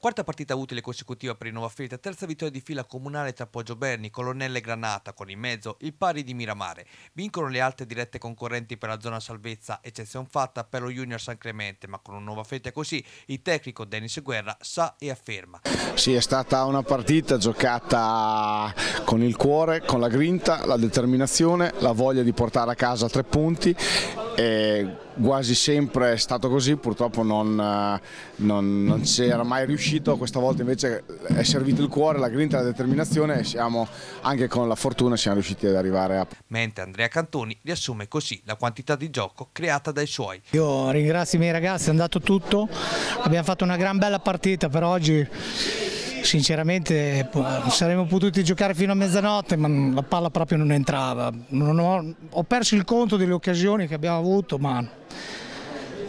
Quarta partita utile consecutiva per i Novafeltri, terza vittoria di fila comunale tra Poggioberni, Colonnella e Granata, con in mezzo il pari di Miramare. Vincono le altre dirette concorrenti per la zona salvezza, eccezione fatta per lo Junior San Clemente, ma con un Nuova Novafeltri così il tecnico Dennis Guerra sa e afferma. Sì, è stata una partita giocata con il cuore, con la grinta, la determinazione, la voglia di portare a casa tre punti e quasi sempre è stato così, purtroppo non, eh, non, non c'era mai riuscito, questa volta invece è servito il cuore, la grinta, la determinazione e siamo anche con la fortuna siamo riusciti ad arrivare a... Mentre Andrea Cantoni riassume così la quantità di gioco creata dai suoi. Io ringrazio i miei ragazzi, è andato tutto, abbiamo fatto una gran bella partita per oggi sinceramente saremmo potuti giocare fino a mezzanotte ma la palla proprio non entrava, non ho, ho, perso il conto delle occasioni che abbiamo avuto ma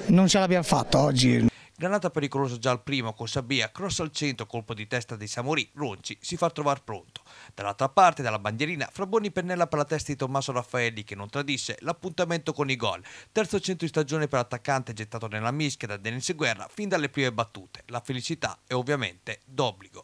non ce l'abbiamo fatta oggi. Granata pericolosa già al primo con Sabia, cross al centro, colpo di testa dei Samori, Ronci si fa trovare pronto. Dall'altra parte, dalla bandierina, Fraboni pennella per la testa di Tommaso Raffaelli che non tradisce l'appuntamento con i gol. Terzo centro di stagione per l'attaccante gettato nella mischia da Denis Guerra fin dalle prime battute. La felicità è ovviamente d'obbligo.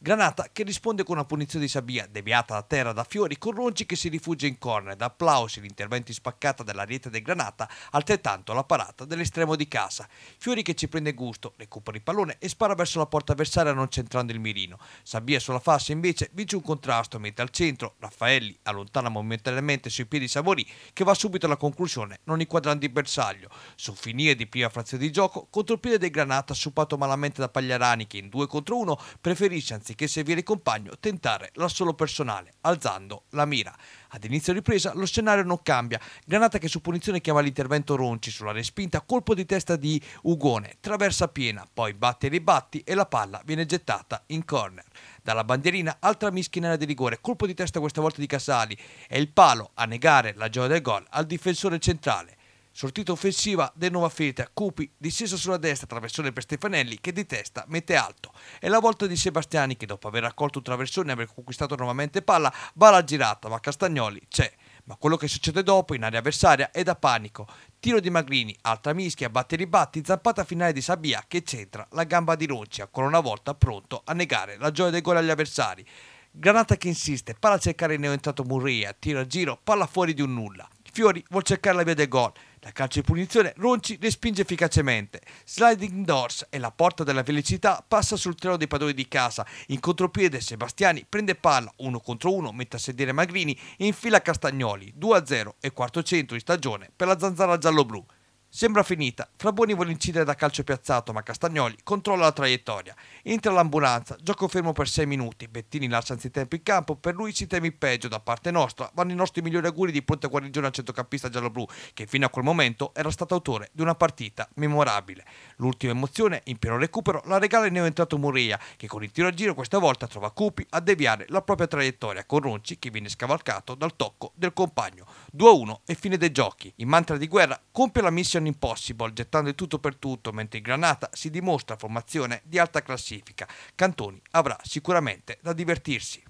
Granata che risponde con una punizione di Sabia deviata a terra da Fiori con Ronci che si rifugia in corner, da applausi l'intervento in spaccata della rete del Granata, altrettanto la parata dell'estremo di casa. Fiori che ci prende gusto, recupera il pallone e spara verso la porta avversaria non centrando il mirino. Sabia sulla fascia invece vince un contrasto mentre al centro Raffaelli allontana momentaneamente sui piedi Savori che va subito alla conclusione non inquadrando il bersaglio. Su finire di prima frazione di gioco, contro il piede del Granata suppato malamente da Pagliarani che in 2 contro 1 preferisce anziché anziché servire il compagno, tentare l'assolo personale, alzando la mira. Ad inizio ripresa lo scenario non cambia. Granata che su punizione chiama l'intervento Ronci sulla respinta, colpo di testa di Ugone, traversa piena, poi batte e ribatti e la palla viene gettata in corner. Dalla bandierina altra mischinera di rigore, colpo di testa questa volta di Casali e il palo a negare la gioia del gol al difensore centrale. Sortita offensiva del Nuova Feta, Cupi disceso sulla destra, traversone per Stefanelli che di testa mette alto. È la volta di Sebastiani che dopo aver raccolto un traversone e aver conquistato nuovamente palla va alla girata, ma Castagnoli c'è. Ma quello che succede dopo in area avversaria è da panico. Tiro di Magrini, altra mischia, batte e ribatti, zappata finale di Sabia che centra la gamba di Roncia, ancora una volta pronto a negare la gioia dei gol agli avversari. Granata che insiste, palla a cercare il neoentrato Murria, tiro a giro, palla fuori di un nulla. Fiori vuol cercare la via del gol, da calcio di punizione Ronci respinge efficacemente. Sliding Doors e la porta della felicità passa sul treno dei padroni di casa. In contropiede Sebastiani prende palla, uno contro uno, mette a sedere Magrini e infila Castagnoli. 2-0 e quarto centro in stagione per la zanzara giallo-blu. Sembra finita. Fraboni vuole incidere da calcio piazzato, ma Castagnoli controlla la traiettoria. Entra l'ambulanza, gioco fermo per 6 minuti. Bettini lascia anzitempo in campo, per lui si teme il peggio. Da parte nostra vanno i nostri migliori auguri di pronta guarigione al centrocampista gialloblu, che fino a quel momento era stato autore di una partita memorabile. L'ultima emozione, in pieno recupero, la regala il neoentrato Muria, che con il tiro a giro questa volta trova Cupi a deviare la propria traiettoria con Ronci che viene scavalcato dal tocco del compagno. 2-1 e fine dei giochi. In mantra di guerra compie la missione Mission Impossible, gettando il tutto per tutto, mentre in Granata si dimostra formazione di alta classifica. Cantoni avrà sicuramente da divertirsi.